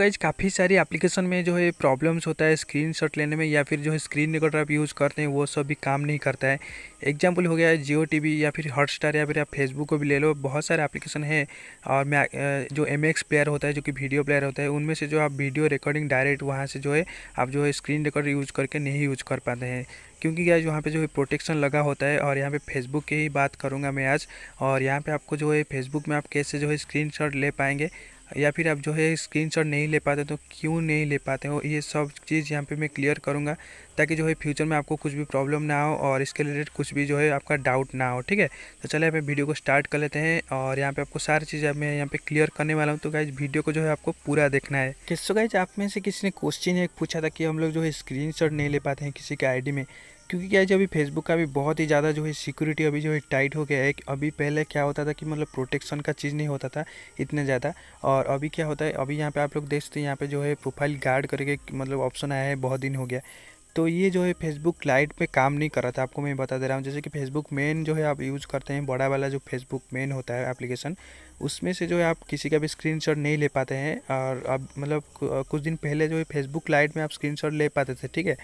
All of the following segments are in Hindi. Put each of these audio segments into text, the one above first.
गाइज काफ़ी सारी एप्लीकेशन में जो है प्रॉब्लम्स होता है स्क्रीन शॉट लेने में या फिर जो है स्क्रीन रिकॉर्डर आप यूज़ करते हैं वो सब भी काम नहीं करता है एग्जाम्पल हो गया है जियो टी या फिर हॉटस्टार या फिर आप फेसबुक को भी ले लो बहुत सारे एप्लीकेशन है और मैं जो एम प्लेयर होता है जो कि वीडियो प्लेयर होता है उनमें से जो आप वीडियो रिकॉर्डिंग डायरेक्ट वहाँ से जो है आप जो है स्क्रीन रिकॉर्डर यूज़ करके नहीं यूज़ कर पाते हैं क्योंकि गैज वहाँ पे जो है प्रोटेक्शन लगा होता है और यहाँ पे फेसबुक की ही बात करूँगा मैं आज और यहाँ पे आपको जो है फेसबुक में आप कैसे जो है स्क्रीनशॉट ले पाएंगे या फिर आप जो है स्क्रीनशॉट नहीं ले पाते तो क्यों नहीं ले पाते हो ये सब चीज़ यहाँ पे मैं क्लियर करूँगा ताकि जो है फ्यूचर में आपको कुछ भी प्रॉब्लम ना हो और इसके रिलेटेड कुछ भी जो है आपका डाउट ना हो ठीक है तो चले आप वीडियो को स्टार्ट कर लेते हैं और यहाँ पे आपको सारी चीज़ें मैं यहाँ पे क्लियर करने वाला हूँ तो गाइज वीडियो को जो है आपको पूरा देखना है ठीक गाइज आप में से किसी ने क्वेश्चन एक पूछा था कि हम लोग जो है स्क्रीन नहीं ले पाते हैं किसी के आई में क्योंकि क्या है अभी फेसबुक का भी बहुत ही ज़्यादा जो है सिक्योरिटी अभी जो है टाइट हो गया है अभी पहले क्या होता था कि मतलब प्रोटेक्शन का चीज़ नहीं होता था इतने ज़्यादा और अभी क्या होता है अभी यहाँ पे आप लोग देख सकते हैं यहाँ पे जो है प्रोफाइल गार्ड करके मतलब ऑप्शन आया है बहुत दिन हो गया तो ये जो है फेसबुक लाइट पे काम नहीं कर रहा था आपको मैं बता दे रहा हूँ जैसे कि फेसबुक मेन जो है आप यूज़ करते हैं बड़ा वाला जो फेसबुक मेन होता है एप्लीकेशन उसमें से जो है आप किसी का भी स्क्रीनशॉट नहीं ले पाते हैं और अब मतलब कुछ दिन पहले जो है फेसबुक लाइट में आप स्क्रीनशॉट ले पाते थे ठीक है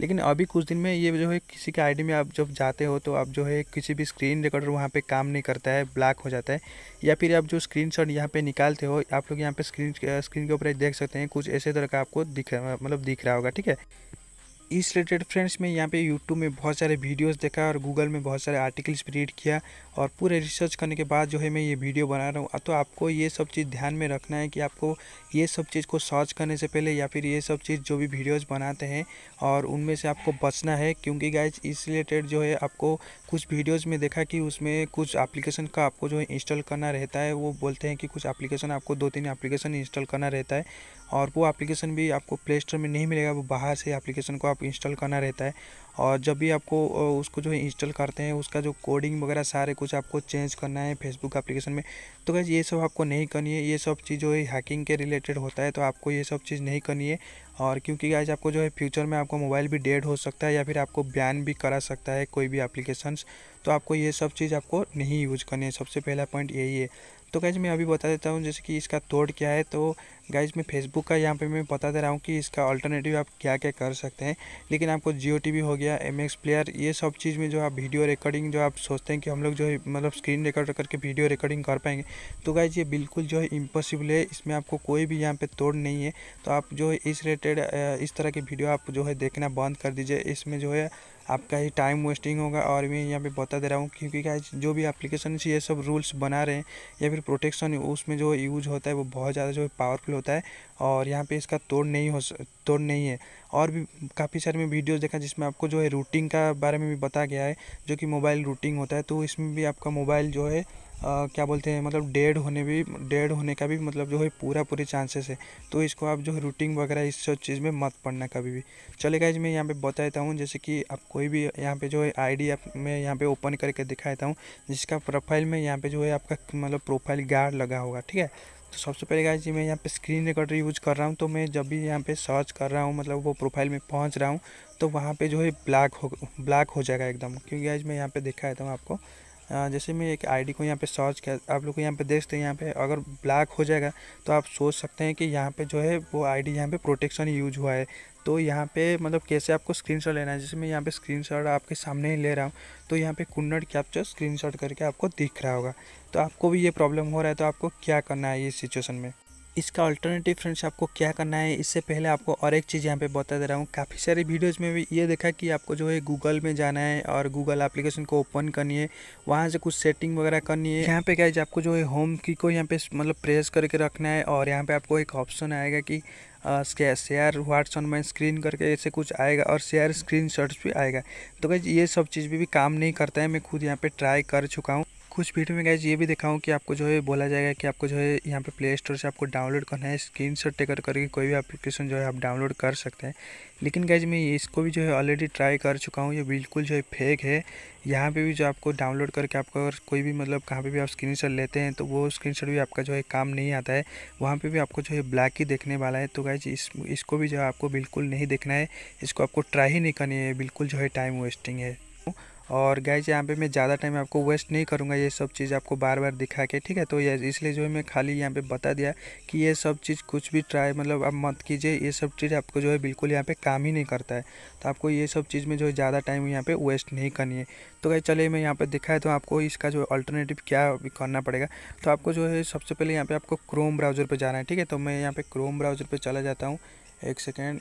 लेकिन अभी कुछ दिन में ये जो है किसी के आईडी में आप जब जाते हो तो आप जो है किसी भी स्क्रीन रिकॉर्डर वहाँ पे काम नहीं करता है ब्लैक हो जाता है या फिर आप जो स्क्रीन शॉट यहाँ पर निकालते हो आप लोग यहाँ पर स्क्रीन स्क्रीन के ऊपर देख सकते हैं कुछ ऐसे तरह का आपको दिख मतलब दिख रहा होगा ठीक है इस रिलेटेड फ्रेंड्स मैं यहाँ पे यूट्यूब में बहुत सारे वीडियोस देखा और गूगल में बहुत सारे आर्टिकल्स भी रीड किया और पूरे रिसर्च करने के बाद जो है मैं ये वीडियो बना रहा हूँ तो आपको ये सब चीज़ ध्यान में रखना है कि आपको ये सब चीज़ को सर्च करने से पहले या फिर ये सब चीज़ जो भी वीडियोज़ बनाते हैं और उनमें से आपको बचना है क्योंकि गाइज इस रिलेटेड जो है आपको कुछ वीडियोज़ में देखा कि उसमें कुछ एप्लीकेशन का आपको जो इंस्टॉल करना रहता है वो बोलते हैं कि कुछ एप्लीकेशन आपको दो तीन एप्लीकेशन इंस्टॉल करना रहता है और वो एप्लीकेशन भी आपको प्ले स्टोर में नहीं मिलेगा वो बाहर से एप्लीकेशन को आप इंस्टॉल करना रहता है और जब भी आपको उसको जो है इंस्टॉल करते हैं उसका जो कोडिंग वगैरह सारे कुछ आपको चेंज करना है फेसबुक एप्लीकेशन में तो गैस ये सब आपको नहीं करनी है ये सब चीज़ जो है हैकिंग के रिलेटेड होता है तो आपको ये सब चीज़ नहीं करनी है और क्योंकि आज आपको जो है फ्यूचर में आपको मोबाइल भी डेड हो सकता है या फिर आपको बैन भी करा सकता है कोई भी एप्लीकेशंस तो आपको ये सब चीज़ आपको नहीं यूज़ करनी है सबसे पहला पॉइंट यही है तो गाइज मैं अभी बता देता हूँ जैसे कि इसका तोड़ क्या है तो गाइज मैं फेसबुक का यहाँ पे मैं बता दे रहा हूँ कि इसका अल्टरनेटिव आप क्या क्या कर सकते हैं लेकिन आपको जियो टी हो गया एम एक्स प्लेयर ये सब चीज़ में जो आप वीडियो रिकॉर्डिंग जो आप सोचते हैं कि हम लोग जो है मतलब स्क्रीन रिकॉर्ड करके वीडियो रिकॉर्डिंग कर पाएंगे तो गाइज ये बिल्कुल जो है इम्पॉसिबल है इसमें आपको कोई भी यहाँ पर तोड़ नहीं है तो आप जो है इस रिलेटेड इस तरह की वीडियो आप जो है देखना बंद कर दीजिए इसमें जो है आपका ही टाइम वेस्टिंग होगा और मैं यहाँ पे बता दे रहा हूँ क्योंकि क्या जो भी एप्लीकेशन ये सब रूल्स बना रहे हैं या फिर प्रोटेक्शन उसमें जो यूज होता है वो बहुत ज़्यादा जो पावरफुल होता है और यहाँ पे इसका तोड़ नहीं हो तोड़ नहीं है और भी काफ़ी सारे मैं वीडियोस देखा जिसमें आपको जो है रूटिंग का बारे में भी बताया गया है जो कि मोबाइल रूटिंग होता है तो इसमें भी आपका मोबाइल जो है क्या बोलते हैं मतलब डेड होने भी डेड होने का भी मतलब जो है पूरा पूरे चांसेस है तो इसको आप जो है रूटिंग वगैरह इस सब चीज़ में मत पढ़ना कभी भी चलेगा इस मैं यहाँ पे बता देता हूँ जैसे कि आप कोई भी यहाँ पे जो है आईडी आप मैं यहाँ पे ओपन करके दिखा देता हूँ जिसका प्रोफाइल में यहाँ पे जो है आपका मतलब प्रोफाइल गार्ड लगा होगा ठीक है तो सबसे पहले जी मैं यहाँ पे स्क्रीन रिकॉर्डर यूज़ कर रहा हूँ तो मैं जब भी यहाँ पे सर्च कर रहा हूँ मतलब वो प्रोफाइल में पहुँच रहा हूँ तो वहाँ पे जो है ब्लैक हो ब्लैक हो जाएगा एकदम क्योंकि आज मैं यहाँ पे दिखा देता हूँ आपको जैसे मैं एक आईडी को यहाँ पे सर्च कर आप लोग को यहाँ पे देखते हैं यहाँ पे अगर ब्लैक हो जाएगा तो आप सोच सकते हैं कि यहाँ पे जो है वो आईडी यहाँ पर प्रोटेक्शन यूज हुआ है तो यहाँ पे मतलब कैसे आपको स्क्रीनशॉट लेना है जैसे मैं यहाँ पे स्क्रीनशॉट आपके सामने ही ले रहा हूँ तो यहाँ पे कुन्नट कैप्चर स्क्रीनशॉट करके आपको दिख रहा होगा तो आपको भी ये प्रॉब्लम हो रहा है तो आपको क्या करना है इस सिचुएशन में इसका अल्टरनेटिव फ्रेंड्स आपको क्या करना है इससे पहले आपको और एक चीज़ यहाँ पे बता दे रहा हूँ काफ़ी सारे वीडियोस में भी ये देखा कि आपको जो है गूगल में जाना है और गूगल एप्लीकेशन को ओपन करनी है वहाँ से कुछ सेटिंग वगैरह करनी है यहाँ पे क्या आपको जो है होम की को यहाँ पे मतलब प्रेस करके रखना है और यहाँ पर आपको एक ऑप्शन आएगा कि share what's on my screen करके ऐसे कुछ आएगा और शेयर स्क्रीन शॉट्स भी आएगा तो गाइज ये सब चीज़ भी, भी काम नहीं करता है मैं खुद यहाँ पर ट्राई कर चुका हूँ कुछ वीडियो में गैस ये भी दिखाऊँ कि आपको जो है बोला जाएगा कि आपको जो है यहाँ पे प्ले स्टोर से आपको डाउनलोड करना है स्क्रीन शॉट टेकर करके कोई भी एप्लीकेशन जो है आप डाउनलोड कर सकते हैं लेकिन गैज मैं इसको भी जो है ऑलरेडी ट्राई कर चुका हूँ ये बिल्कुल जो है फेक है यहाँ पे भी जो आपको डाउनलोड करके आपको कोई भी मतलब कहाँ पे भी आप स्क्रीन शॉट लेते हैं तो वो स्क्रीन शॉट भी आपका जो है काम नहीं आता है वहाँ पे भी आपको जो है ब्लैक ही देखने वाला है तो गैज इस इसको भी जो है आपको बिल्कुल नहीं देखना है इसको आपको ट्राई ही नहीं करनी है बिल्कुल जो है टाइम वेस्टिंग है और गाइज यहाँ पे मैं ज़्यादा टाइम आपको वेस्ट नहीं करूँगा ये सब चीज़ आपको बार बार दिखा के ठीक है तो ये इसलिए जो है मैं खाली यहाँ पे बता दिया कि ये सब चीज़ कुछ भी ट्राई मतलब आप मत कीजिए ये सब चीज़ आपको जो है बिल्कुल यहाँ पर काम ही नहीं करता है तो आपको ये सब चीज़ में जो है ज़्यादा टाइम यहाँ पर वेस्ट नहीं करनी है तो गाइज चलिए मैं यहाँ पर दिखाए तो आपको इसका जो अल्टरनेटिव क्या करना पड़ेगा तो आपको जो है सबसे पहले यहाँ पर आपको क्रोम ब्राउज़र पर जाना है ठीक है तो मैं यहाँ पर क्रोम ब्राउज़र पर चला जाता हूँ एक सेकेंड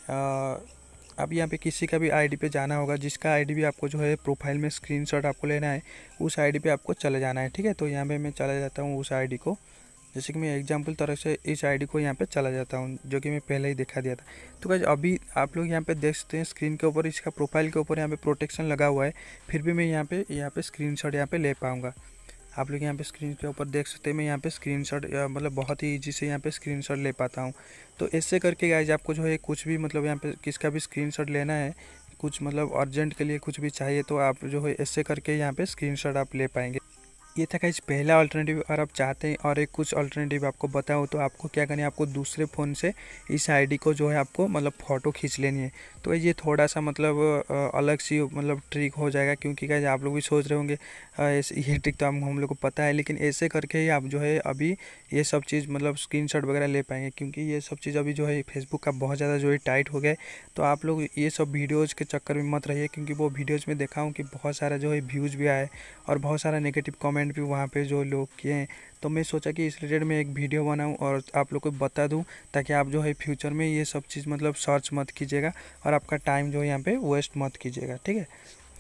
अब यहाँ पे किसी का भी आईडी पे जाना होगा जिसका आईडी भी आपको जो है प्रोफाइल में स्क्रीनशॉट आपको लेना है उस आईडी पे आपको चले जाना है ठीक है तो यहाँ पे मैं चला जाता हूँ उस आईडी को जैसे कि मैं एग्जाम्पल तरह से इस आईडी को यहाँ पे चला जाता हूँ जो कि मैं पहले ही दिखा दिया था तो क्या अभी आप लोग यहाँ पे देख सकते हैं स्क्रीन के ऊपर इसका प्रोफाइल के ऊपर यहाँ पे प्रोटेक्शन लगा हुआ है फिर भी मैं यहाँ पे यहाँ पे स्क्रीन यहाँ ले पाऊँगा आप लोग यहाँ पे स्क्रीन के ऊपर देख सकते हैं मैं यहाँ पे स्क्रीनशॉट मतलब बहुत ही ईजी से यहाँ पे स्क्रीनशॉट ले पाता हूँ तो इससे करके गाइज आपको जो है कुछ भी मतलब यहाँ पे किसका भी स्क्रीनशॉट लेना है कुछ मतलब अर्जेंट के लिए कुछ भी चाहिए तो आप जो है इससे करके यहाँ पे स्क्रीनशॉट आप ले पाएंगे ये था गाइज पहला अल्टरनेटिव अगर आप चाहते हैं और एक कुछ अल्टरनेटिव आपको बताऊँ तो आपको क्या करना है आपको दूसरे फ़ोन से इस आईडी को जो है आपको मतलब फ़ोटो खींच लेनी है तो ये थोड़ा सा मतलब अलग सी मतलब ट्रिक हो जाएगा क्योंकि क्या आप लोग भी सोच रहे होंगे ये ट्रिक तो हम हम लोग को पता है लेकिन ऐसे करके ही आप जो है अभी ये सब चीज़ मतलब स्क्रीन वगैरह ले पाएंगे क्योंकि ये सब चीज़ अभी जो है फेसबुक का बहुत ज़्यादा जो है टाइट हो गया तो आप लोग ये सब वीडियोज़ के चक्कर में मत रहिए क्योंकि वो वीडियोज़ में देखा हूँ कि बहुत सारा जो है व्यूज़ भी आए और बहुत सारा नेगेटिव कॉमेंट भी वहाँ पर जो लोग किए हैं तो मैं सोचा कि इस रिलेटेड मैं एक वीडियो बनाऊँ और आप लोग को बता दूँ ताकि आप जो है फ्यूचर में ये सब चीज़ मतलब सर्च मत कीजिएगा और आपका टाइम जो है यहाँ पर वेस्ट मत कीजिएगा ठीक है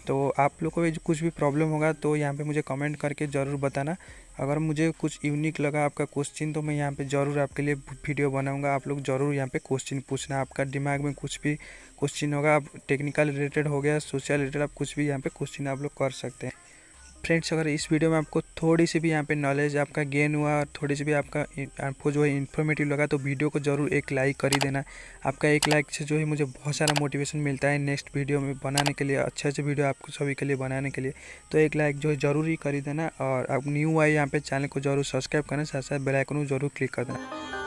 तो आप लोग को कुछ भी प्रॉब्लम होगा तो यहाँ पे मुझे कमेंट करके ज़रूर बताना अगर मुझे कुछ यूनिक लगा आपका क्वेश्चन तो मैं यहाँ पे ज़रूर आपके लिए वीडियो बनाऊंगा आप लोग ज़रूर यहाँ पे क्वेश्चन पूछना आपका दिमाग में कुछ भी क्वेश्चन होगा आप टेक्निकल रिलेटेड हो गया सोशल रिलेटेड आप कुछ भी यहाँ पे क्वेश्चन आप लोग कर सकते हैं फ्रेंड्स अगर इस वीडियो में आपको थोड़ी सी भी यहाँ पे नॉलेज आपका गेन हुआ और थोड़ी सी भी आपका आपको जो है इन्फॉर्मेटिव लगा तो वीडियो को ज़रूर एक लाइक कर ही देना आपका एक लाइक से जो है मुझे बहुत सारा मोटिवेशन मिलता है नेक्स्ट वीडियो में बनाने के लिए अच्छे अच्छे वीडियो आपको सभी के लिए बनाने के लिए तो एक लाइक जो है ज़रूर ही कर ही देना और आप न्यू आए यहाँ पर चैनल को जरूर सब्सक्राइब करना साथ साथ को जरूर क्लिक कर देना